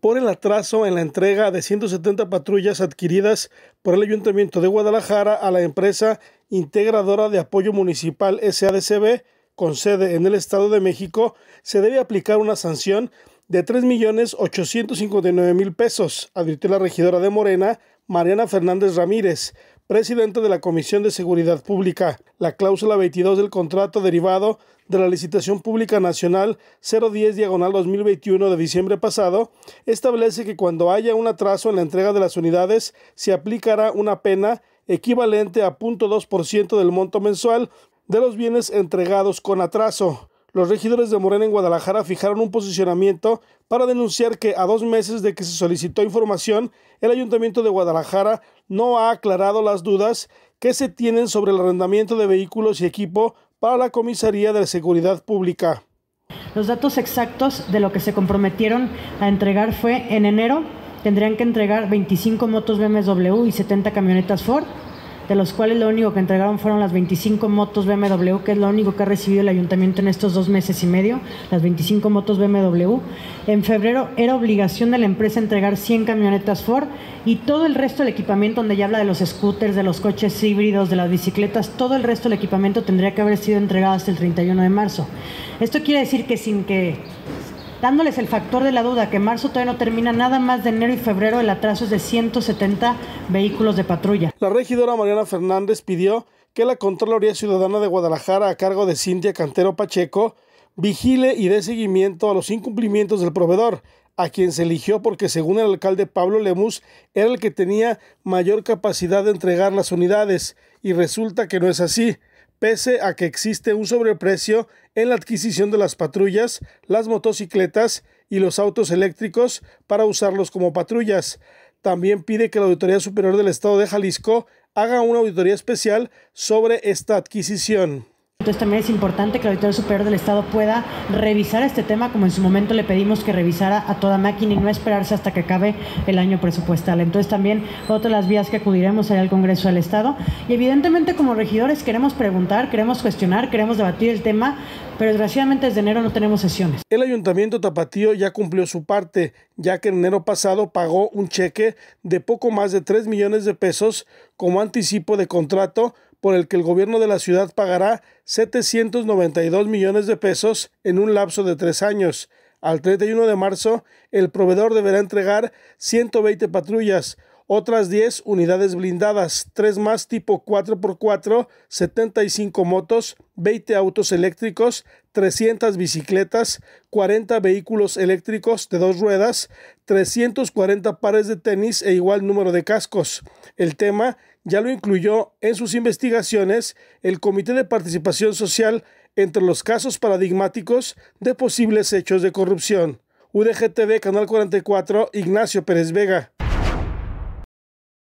por el atraso en la entrega de 170 patrullas adquiridas por el Ayuntamiento de Guadalajara a la empresa integradora de apoyo municipal SADCB con sede en el Estado de México, se debe aplicar una sanción de 3.859.000 pesos, advirtió la regidora de Morena, Mariana Fernández Ramírez, presidente de la Comisión de Seguridad Pública. La cláusula 22 del contrato derivado de la licitación pública nacional 010 diagonal 2021 de diciembre pasado establece que cuando haya un atraso en la entrega de las unidades se aplicará una pena equivalente a 0.2% del monto mensual de los bienes entregados con atraso los regidores de Morena en Guadalajara fijaron un posicionamiento para denunciar que a dos meses de que se solicitó información, el Ayuntamiento de Guadalajara no ha aclarado las dudas que se tienen sobre el arrendamiento de vehículos y equipo para la Comisaría de Seguridad Pública. Los datos exactos de lo que se comprometieron a entregar fue en enero tendrían que entregar 25 motos BMW y 70 camionetas Ford de los cuales lo único que entregaron fueron las 25 motos BMW, que es lo único que ha recibido el ayuntamiento en estos dos meses y medio, las 25 motos BMW. En febrero era obligación de la empresa entregar 100 camionetas Ford y todo el resto del equipamiento, donde ya habla de los scooters, de los coches híbridos, de las bicicletas, todo el resto del equipamiento tendría que haber sido entregado hasta el 31 de marzo. Esto quiere decir que sin que dándoles el factor de la duda que marzo todavía no termina, nada más de enero y febrero el atraso es de 170 vehículos de patrulla. La regidora Mariana Fernández pidió que la Contraloría Ciudadana de Guadalajara a cargo de Cintia Cantero Pacheco vigile y dé seguimiento a los incumplimientos del proveedor, a quien se eligió porque según el alcalde Pablo Lemus era el que tenía mayor capacidad de entregar las unidades, y resulta que no es así pese a que existe un sobreprecio en la adquisición de las patrullas, las motocicletas y los autos eléctricos para usarlos como patrullas. También pide que la Auditoría Superior del Estado de Jalisco haga una auditoría especial sobre esta adquisición. Entonces también es importante que el Auditorio Superior del Estado pueda revisar este tema, como en su momento le pedimos que revisara a toda máquina y no esperarse hasta que acabe el año presupuestal. Entonces también otra de las vías que acudiremos será al Congreso del Estado. Y evidentemente como regidores queremos preguntar, queremos cuestionar, queremos debatir el tema, pero desgraciadamente desde enero no tenemos sesiones. El Ayuntamiento Tapatío ya cumplió su parte, ya que en enero pasado pagó un cheque de poco más de 3 millones de pesos como anticipo de contrato por el que el gobierno de la ciudad pagará 792 millones de pesos en un lapso de tres años. Al 31 de marzo, el proveedor deberá entregar 120 patrullas, otras 10 unidades blindadas, 3 más tipo 4x4, 75 motos, 20 autos eléctricos, 300 bicicletas, 40 vehículos eléctricos de dos ruedas, 340 pares de tenis e igual número de cascos. El tema ya lo incluyó en sus investigaciones el Comité de Participación Social entre los casos paradigmáticos de posibles hechos de corrupción. UDGTV Canal 44, Ignacio Pérez Vega.